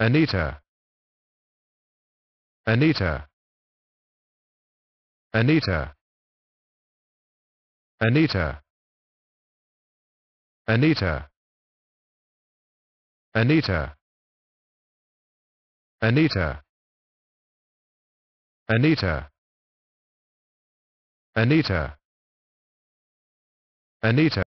Anita Anita Anita Anita Anita Anita Anita Anita Anita Anita